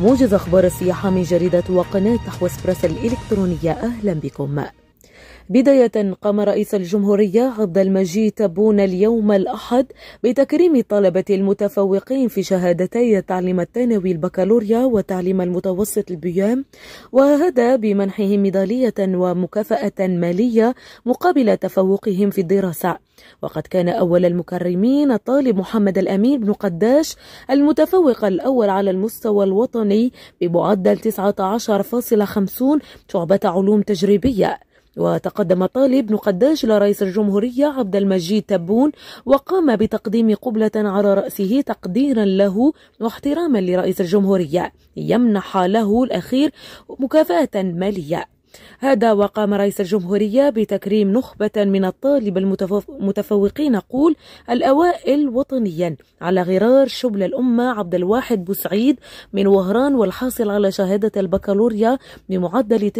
موجز أخبار السياحة من جريدة وقناة تحوى إسبريس الإلكترونية أهلا بكم بداية قام رئيس الجمهورية عبد المجيد تبون اليوم الأحد بتكريم الطلبة المتفوقين في شهادتي التعليم الثانوي البكالوريا وتعليم المتوسط البيام وهذا بمنحهم ميدالية ومكافأة مالية مقابل تفوقهم في الدراسة وقد كان أول المكرمين الطالب محمد الأمين بن قداش المتفوق الأول على المستوى الوطني بمعدل 19.50 شعبة علوم تجريبية وتقدم طالب بن قداش لرئيس الجمهورية عبد المجيد تبون وقام بتقديم قبلة على رأسه تقديرا له واحتراما لرئيس الجمهورية يمنح له الأخير مكافأة مالية هذا وقام رئيس الجمهورية بتكريم نخبة من الطالب المتفوقين قول الأوائل وطنيا على غرار شبل الأمة عبد الواحد بوسعيد من وهران والحاصل على شهادة البكالوريا بمعدل 19.2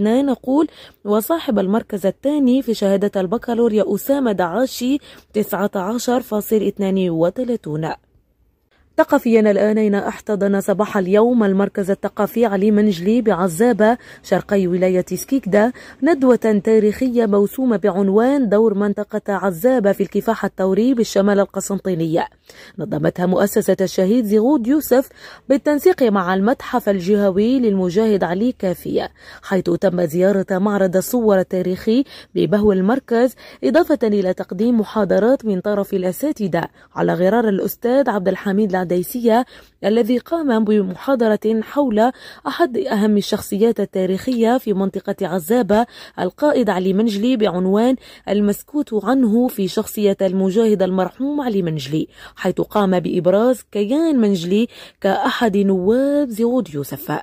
نقول وصاحب المركز الثاني في شهادة البكالوريا أسامة دعاشي 19.32 ثقافيا الآن أين احتضن صباح اليوم المركز الثقافي علي منجلي بعزابة شرقي ولاية سكيكدا ندوة تاريخية موسومة بعنوان دور منطقة عزابة في الكفاح الثوري بالشمال القسنطينية نظمتها مؤسسة الشهيد زغود يوسف بالتنسيق مع المتحف الجهوي للمجاهد علي كافية حيث تم زيارة معرض الصور التاريخي ببهو المركز إضافة إلى تقديم محاضرات من طرف الأساتذة على غرار الأستاذ عبد الحميد العدل القاديسية الذي قام بمحاضرة حول أحد أهم الشخصيات التاريخية في منطقة عزابة القائد علي منجلي بعنوان المسكوت عنه في شخصية المجاهد المرحوم علي منجلي حيث قام بإبراز كيان منجلي كأحد نواب زيود يوسف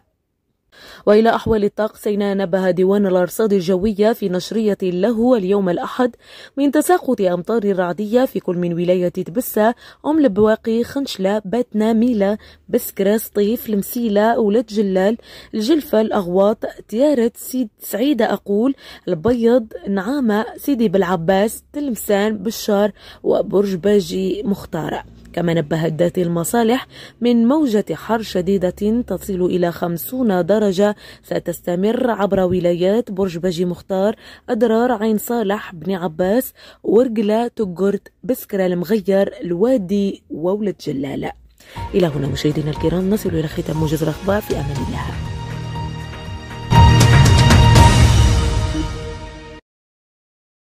وإلى أحوال الطقس سينا نبه ديوان الأرصاد الجوية في نشرية له اليوم الأحد من تساقط أمطار رعدية في كل من ولاية تبسة أم البواقي خنشلة باتنا ميلا بسكرة سطيف المسيلة ولاد جلال الجلفة الأغواط تيارة سيد سعيدة أقول البيض نعامة سيدي بالعباس تلمسان بشار وبرج باجي مختارة كما نبهت ذات المصالح من موجة حر شديدة تصل إلى 50 درجة ستستمر عبر ولايات برج بجي مختار أدرار عين صالح بن عباس ورقلة تقرت بسكرة المغير الوادي وولد جلالة إلى هنا مشاهدينا الكرام نصل إلى ختام موجز الأخبار في أمان الله